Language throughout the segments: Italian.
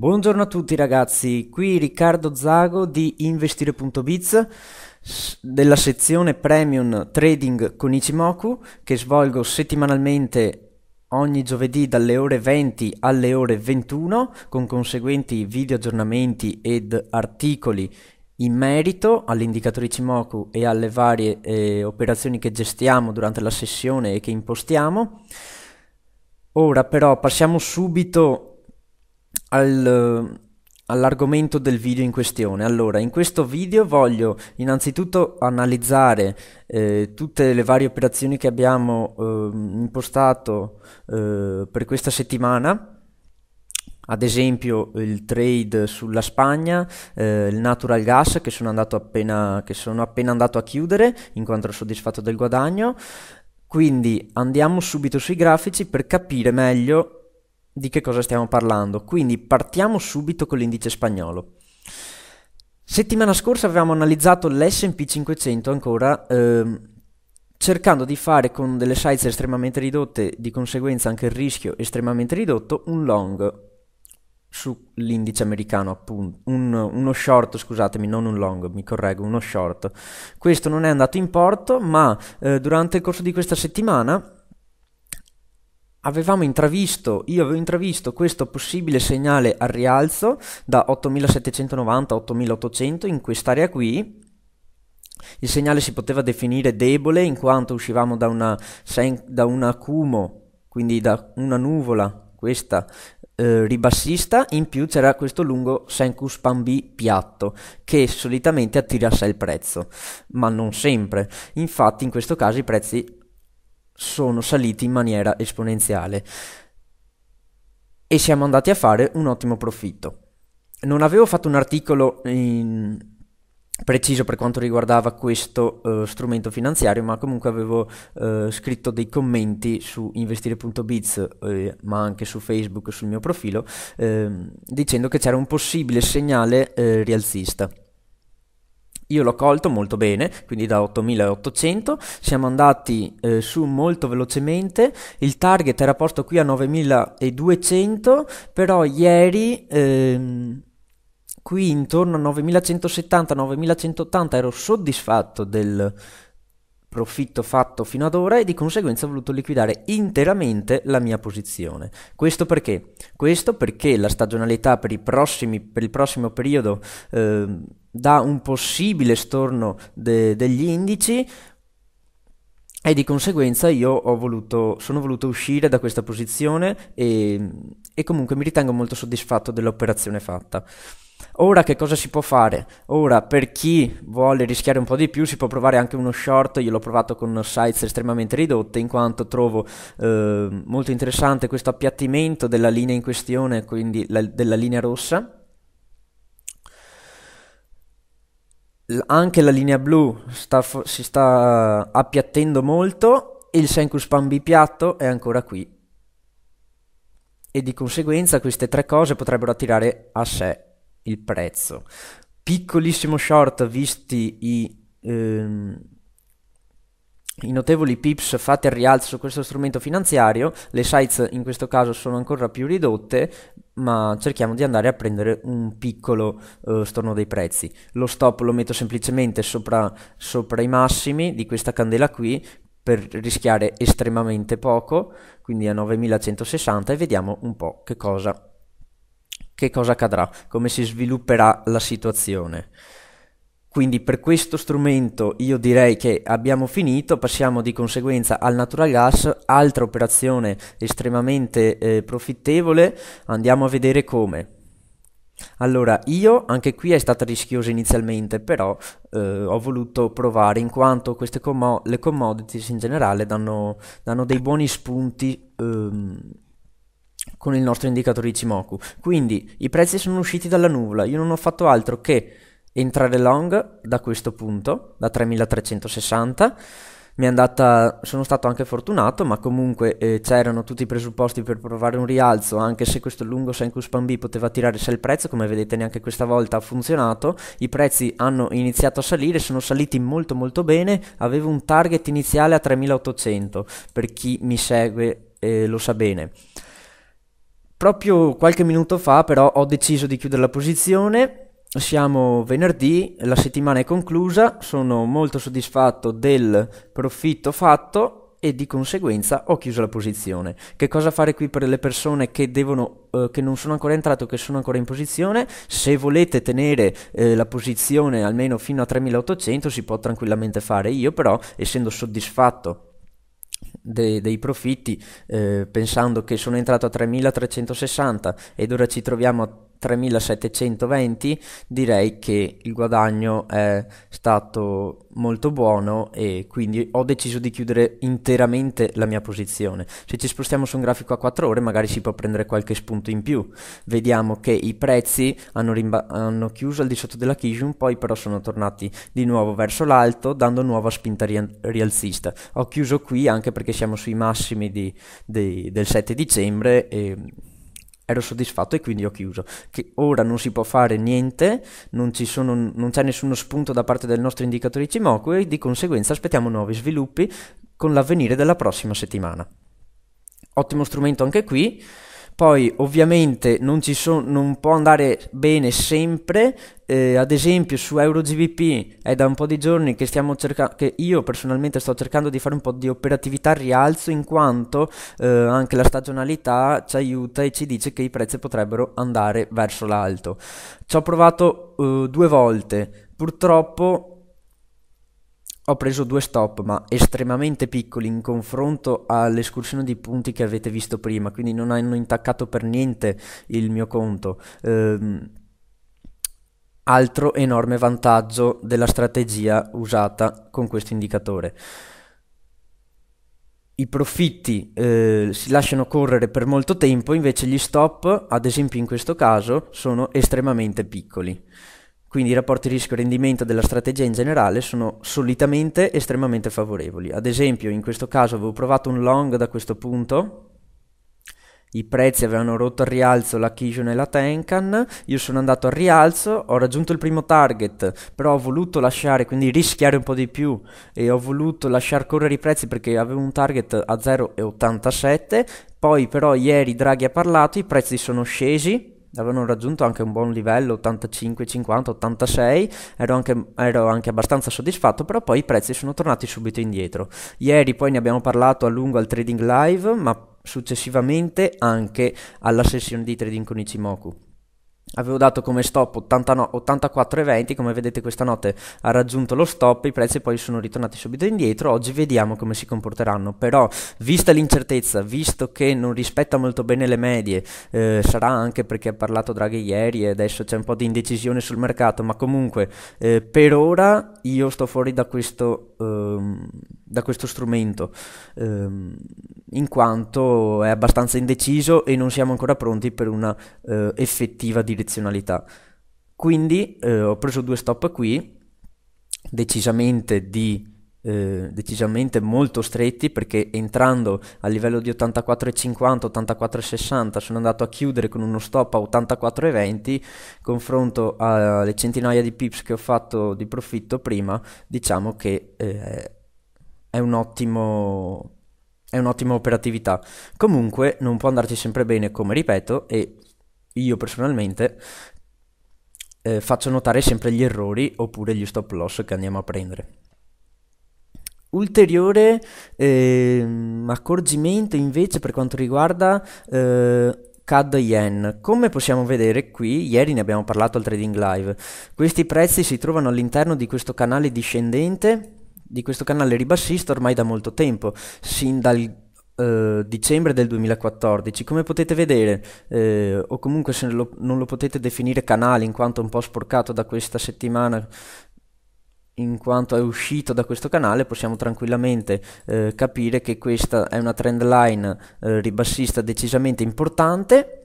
Buongiorno a tutti ragazzi, qui Riccardo Zago di investire.biz della sezione Premium Trading con Ichimoku che svolgo settimanalmente ogni giovedì dalle ore 20 alle ore 21 con conseguenti video aggiornamenti ed articoli in merito all'indicatore Ichimoku e alle varie eh, operazioni che gestiamo durante la sessione e che impostiamo. Ora però passiamo subito al, eh, all'argomento del video in questione. Allora, in questo video voglio innanzitutto analizzare eh, tutte le varie operazioni che abbiamo eh, impostato eh, per questa settimana. Ad esempio il trade sulla Spagna, eh, il natural gas che sono, appena, che sono appena andato a chiudere in quanto ero soddisfatto del guadagno. Quindi andiamo subito sui grafici per capire meglio di che cosa stiamo parlando. Quindi partiamo subito con l'indice spagnolo. Settimana scorsa avevamo analizzato l'SP 500 ancora, ehm, cercando di fare con delle size estremamente ridotte, di conseguenza anche il rischio estremamente ridotto, un long sull'indice americano, appunto, un, uno short, scusatemi, non un long, mi correggo, uno short. Questo non è andato in porto, ma eh, durante il corso di questa settimana avevamo intravisto, io avevo intravisto questo possibile segnale al rialzo da 8790 a 8800 in quest'area qui. Il segnale si poteva definire debole in quanto uscivamo da una, da una cumo, quindi da una nuvola, questa eh, ribassista, in più c'era questo lungo Senkus Span B piatto che solitamente attira a sé il prezzo, ma non sempre. Infatti in questo caso i prezzi sono saliti in maniera esponenziale e siamo andati a fare un ottimo profitto. Non avevo fatto un articolo in preciso per quanto riguardava questo uh, strumento finanziario, ma comunque avevo uh, scritto dei commenti su investire.biz, eh, ma anche su Facebook, sul mio profilo, eh, dicendo che c'era un possibile segnale eh, rialzista. Io l'ho colto molto bene, quindi da 8800, siamo andati eh, su molto velocemente, il target era posto qui a 9200, però ieri ehm, qui intorno a 9170-9180 ero soddisfatto del, profitto fatto fino ad ora e di conseguenza ho voluto liquidare interamente la mia posizione. Questo perché? Questo perché la stagionalità per, prossimi, per il prossimo periodo eh, dà un possibile storno de- degli indici e di conseguenza io voluto, sono voluto uscire da questa posizione e, e comunque mi ritengo molto soddisfatto dell'operazione fatta. Ora che cosa si può fare? Ora per chi vuole rischiare un po' di più si può provare anche uno short, io l'ho provato con size estremamente ridotte in quanto trovo eh, molto interessante questo appiattimento della linea in questione, quindi la, della linea rossa. L- anche la linea blu sta fo- si sta appiattendo molto e il Senkuspan piatto è ancora qui. E di conseguenza queste tre cose potrebbero attirare a sé il prezzo. Piccolissimo short visti i, ehm, i notevoli pips fatti al rialzo su questo strumento finanziario, le sites in questo caso sono ancora più ridotte, ma cerchiamo di andare a prendere un piccolo eh, storno dei prezzi. Lo stop lo metto semplicemente sopra, sopra i massimi di questa candela qui, per rischiare estremamente poco, quindi a 9160 e vediamo un po' che cosa che cosa accadrà, come si svilupperà la situazione. Quindi per questo strumento io direi che abbiamo finito, passiamo di conseguenza al natural gas, altra operazione estremamente eh, profittevole, andiamo a vedere come. Allora, io anche qui è stata rischiosa inizialmente, però eh, ho voluto provare in quanto queste commo- le commodities in generale danno, danno dei buoni spunti ehm, con il nostro indicatore Ichimoku. Quindi i prezzi sono usciti dalla nuvola, io non ho fatto altro che entrare long da questo punto, da 3360. Mi è andata, sono stato anche fortunato, ma comunque eh, c'erano tutti i presupposti per provare un rialzo, anche se questo lungo Senku Span B poteva tirare se il prezzo, come vedete neanche questa volta ha funzionato. I prezzi hanno iniziato a salire, sono saliti molto molto bene, avevo un target iniziale a 3800, per chi mi segue eh, lo sa bene. Proprio qualche minuto fa però ho deciso di chiudere la posizione, siamo venerdì, la settimana è conclusa, sono molto soddisfatto del profitto fatto e di conseguenza ho chiuso la posizione. Che cosa fare qui per le persone che, devono, eh, che non sono ancora entrato, che sono ancora in posizione? Se volete tenere eh, la posizione almeno fino a 3800 si può tranquillamente fare. Io però, essendo soddisfatto dei, dei profitti, eh, pensando che sono entrato a 3.360 ed ora ci troviamo a 3720 direi che il guadagno è stato molto buono e quindi ho deciso di chiudere interamente la mia posizione se ci spostiamo su un grafico a 4 ore magari si può prendere qualche spunto in più vediamo che i prezzi hanno, hanno chiuso al di sotto della Kijun poi però sono tornati di nuovo verso l'alto dando nuova spinta ri rialzista ho chiuso qui anche perché siamo sui massimi di, di, del 7 dicembre e ero soddisfatto e quindi ho chiuso. Che ora non si può fare niente, non, sono, non c'è nessuno spunto da parte del nostro indicatore Cimoco e di conseguenza aspettiamo nuovi sviluppi con l'avvenire della prossima settimana. Ottimo strumento anche qui poi ovviamente non, so, non può andare bene sempre, eh, ad esempio su EuroGBP è da un po' di giorni che, cerca- che, io personalmente sto cercando di fare un po' di operatività al rialzo in quanto eh, anche la stagionalità ci aiuta e ci dice che i prezzi potrebbero andare verso l'alto. Ci ho provato eh, due volte, purtroppo ho preso due stop, ma estremamente piccoli in confronto all'escursione di punti che avete visto prima, quindi non hanno intaccato per niente il mio conto. Ehm, altro enorme vantaggio della strategia usata con questo indicatore. I profitti eh, si lasciano correre per molto tempo, invece gli stop, ad esempio in questo caso, sono estremamente piccoli. Quindi i rapporti rischio-rendimento della strategia in generale sono solitamente estremamente favorevoli. Ad esempio, in questo caso avevo provato un long da questo punto, i prezzi avevano rotto al rialzo la Kijun e la Tenkan, io sono andato al rialzo, ho raggiunto il primo target, però ho voluto lasciare, quindi rischiare un po' di più e ho voluto lasciare correre i prezzi perché avevo un target a 0,87, poi però ieri Draghi ha parlato, i prezzi sono scesi, avevano raggiunto anche un buon livello 85, 50, 86 ero anche, ero anche, abbastanza soddisfatto però poi i prezzi sono tornati subito indietro ieri poi ne abbiamo parlato a lungo al trading live ma successivamente anche alla sessione di trading con Ichimoku Avevo dato come stop 89, 84,20, come vedete questa notte ha raggiunto lo stop, i prezzi poi sono ritornati subito indietro, oggi vediamo come si comporteranno, però vista l'incertezza, visto che non rispetta molto bene le medie, eh, sarà anche perché ha parlato Draghi ieri e adesso c'è un po' di indecisione sul mercato, ma comunque eh, per ora io sto fuori da questo... Ehm, da questo strumento, ehm, in quanto è abbastanza indeciso e non siamo ancora pronti per una eh, effettiva direzionalità. Quindi eh, ho preso due stop qui, decisamente, di, eh, decisamente molto stretti perché entrando a livello di 84,50, 84,60 sono andato a chiudere con uno stop a 84,20, confronto alle centinaia di pips che ho fatto di profitto prima, diciamo che eh, è un ottimo è un'ottima operatività. Comunque non può andarci sempre bene, come ripeto, e io personalmente eh, faccio notare sempre gli errori oppure gli stop loss che andiamo a prendere. Ulteriore eh, accorgimento invece per quanto riguarda eh, CAD Yen. Come possiamo vedere qui, ieri ne abbiamo parlato al Trading Live, questi prezzi si trovano all'interno di questo canale discendente di questo canale ribassista ormai da molto tempo, sin dal Uh, dicembre del 2014. Come potete vedere, eh, o comunque se lo, non lo potete definire canale in quanto un po' sporcato da questa settimana, in quanto è uscito da questo canale, possiamo tranquillamente eh, capire che questa è una trend line eh, ribassista decisamente importante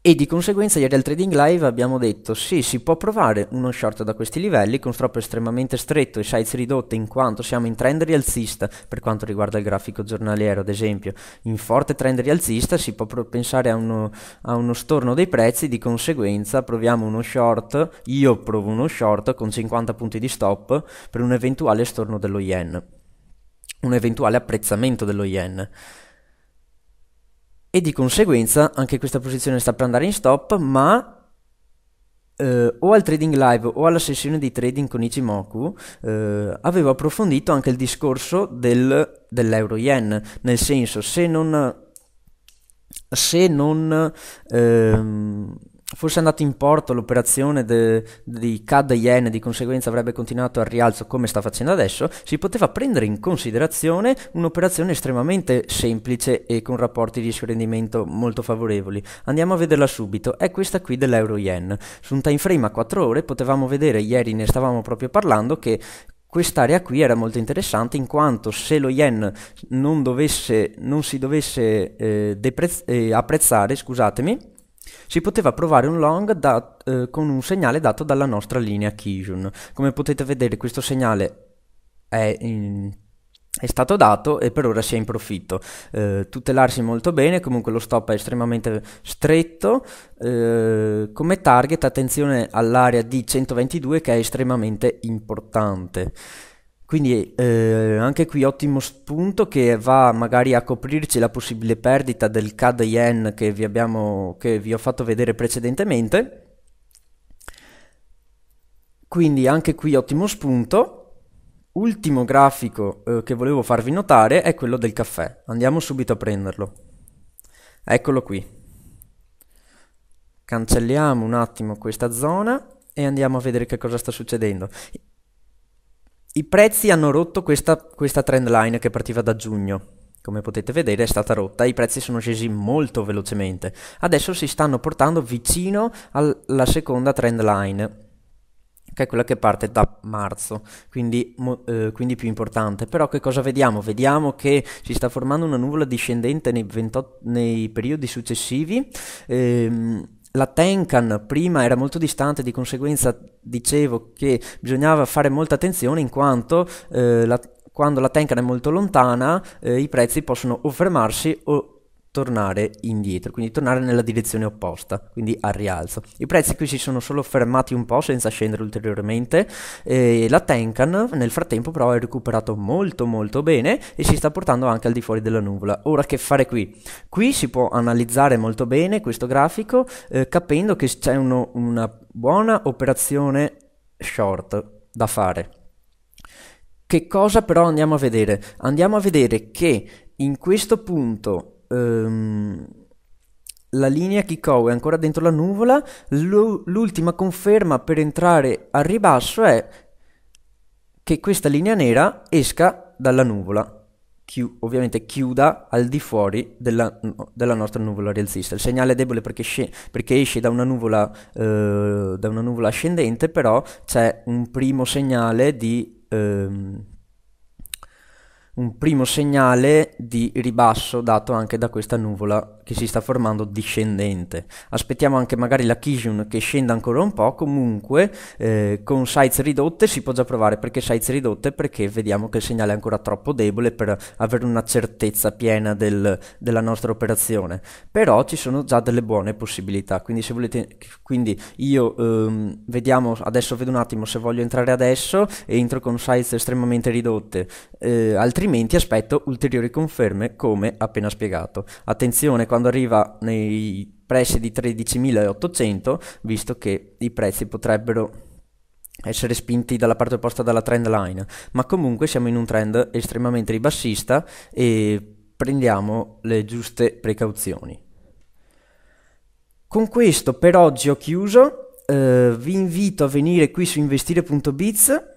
e di conseguenza ieri al Trading Live abbiamo detto sì, si può provare uno short da questi livelli con stop estremamente stretto e size ridotte in quanto siamo in trend rialzista per quanto riguarda il grafico giornaliero ad esempio, in forte trend rialzista si può pro- pensare a uno, a uno storno dei prezzi, di conseguenza proviamo uno short, io provo uno short con 50 punti di stop per un eventuale storno dello yen, un eventuale apprezzamento dello yen e di conseguenza anche questa posizione sta per andare in stop ma eh, o al trading live o alla sessione di trading con Ichimoku eh, avevo approfondito anche il discorso del, dell'euro yen nel senso se non se non ehm, Forse è andato in porto l'operazione di CAD yen, e di conseguenza avrebbe continuato al rialzo come sta facendo adesso, si poteva prendere in considerazione un'operazione estremamente semplice e con rapporti rischio-rendimento molto favorevoli. Andiamo a vederla subito, è questa qui dell'euro yen. Su un time frame a 4 ore potevamo vedere, ieri ne stavamo proprio parlando, che quest'area qui era molto interessante in quanto se lo yen non, dovesse, non si dovesse eh, eh, apprezzare, scusatemi, si poteva provare un long da, eh, con un segnale dato dalla nostra linea Kijun. Come potete vedere questo segnale è in è stato dato e per ora si è in profitto. Eh, tutelarsi molto bene, comunque lo stop è estremamente stretto. Eh, come target attenzione all'area di 122 che è estremamente importante. Quindi eh, anche qui ottimo spunto che va magari a coprirci la possibile perdita del CAD yen che vi, abbiamo, che vi ho fatto vedere precedentemente. Quindi anche qui ottimo spunto. Ultimo grafico eh, che volevo farvi notare è quello del caffè. Andiamo subito a prenderlo. Eccolo qui. Cancelliamo un attimo questa zona e andiamo a vedere che cosa sta succedendo. I prezzi hanno rotto questa, questa trend line che partiva da giugno. Come potete vedere è stata rotta, i prezzi sono scesi molto velocemente. Adesso si stanno portando vicino alla seconda trend line che è quella che parte da marzo, quindi, eh, quindi, più importante. Però che cosa vediamo? Vediamo che si sta formando una nuvola discendente nei, 28, nei periodi successivi. Ehm, la Tenkan prima era molto distante, di conseguenza dicevo che bisognava fare molta attenzione in quanto eh, la, quando la Tenkan è molto lontana eh, i prezzi possono o fermarsi o tornare indietro, quindi tornare nella direzione opposta, quindi al rialzo. I prezzi qui si sono solo fermati un po' senza scendere ulteriormente, eh, la Tenkan nel frattempo però è recuperato molto molto bene e si sta portando anche al di fuori della nuvola. Ora che fare qui? Qui si può analizzare molto bene questo grafico eh, capendo che c'è uno, una buona operazione short da fare. Che cosa però andiamo a vedere? Andiamo a vedere che in questo punto ehm, la linea Kiko è ancora dentro la nuvola, l'ultima conferma per entrare al ribasso è che questa linea nera esca dalla nuvola, Chi- ovviamente chiuda al di fuori della, della, nostra nuvola rialzista. Il segnale è debole perché, sc- perché esce da una, nuvola, eh, da una, nuvola, ascendente, però c'è un primo segnale di... Ehm, un primo segnale di ribasso dato anche da questa nuvola che si sta formando discendente. Aspettiamo anche magari la Kijun che scenda ancora un po', comunque eh, con size ridotte si può già provare perché size ridotte perché vediamo che il segnale è ancora troppo debole per avere una certezza piena del, della nostra operazione. Però ci sono già delle buone possibilità, quindi se volete quindi io ehm, vediamo adesso vedo un attimo se voglio entrare adesso entro con size estremamente ridotte, eh, altrimenti altrimenti aspetto ulteriori conferme come appena spiegato. Attenzione quando arriva nei pressi di 13.800, visto che i prezzi potrebbero essere spinti dalla parte opposta dalla trend line, ma comunque siamo in un trend estremamente ribassista e prendiamo le giuste precauzioni. Con questo per oggi ho chiuso, eh, vi invito a venire qui su investire.biz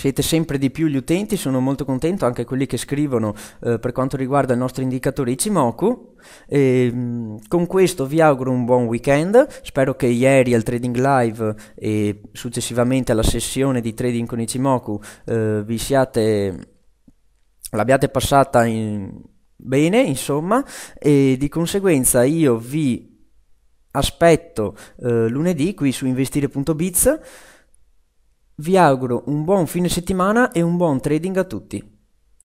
siete sempre di più gli utenti, sono molto contento anche quelli che scrivono eh, per quanto riguarda il nostro indicatore Ichimoku. E, ehm, con questo vi auguro un buon weekend, spero che ieri al Trading Live e successivamente alla sessione di trading con Ichimoku eh, vi siate, l'abbiate passata in, bene, insomma, e di conseguenza io vi aspetto eh, lunedì qui su investire.biz vi auguro un buon fine settimana e un buon trading a tutti.